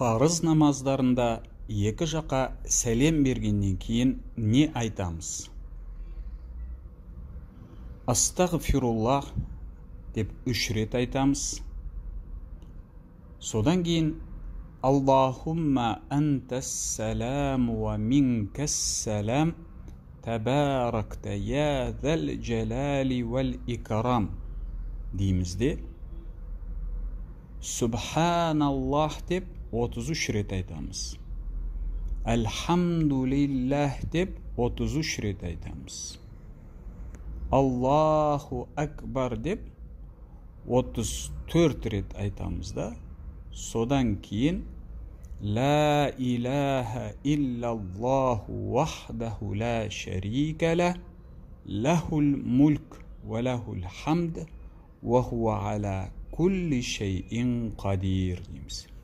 парыз намаздарында екі жаққа сәлем бергеннен кейін не айтамыз астағфируллах деп үш рет айтамыз содан кейін аллахумма әнтәс сәләм уа минкас сәләм тәбәракта я зәл жәләли уәл икрам дейміз де subhanalloh deb o'ttiz uch rет aytamiz alhamdulillah deb o'ttiz uch rет aytamiz allohu akbar deb o'ttiz to'rt rет aytamizda so'dan keyin لا إله إلا الله وحده لا شريك له له الملك وله الحمد وهو على كل شيء قدير يمس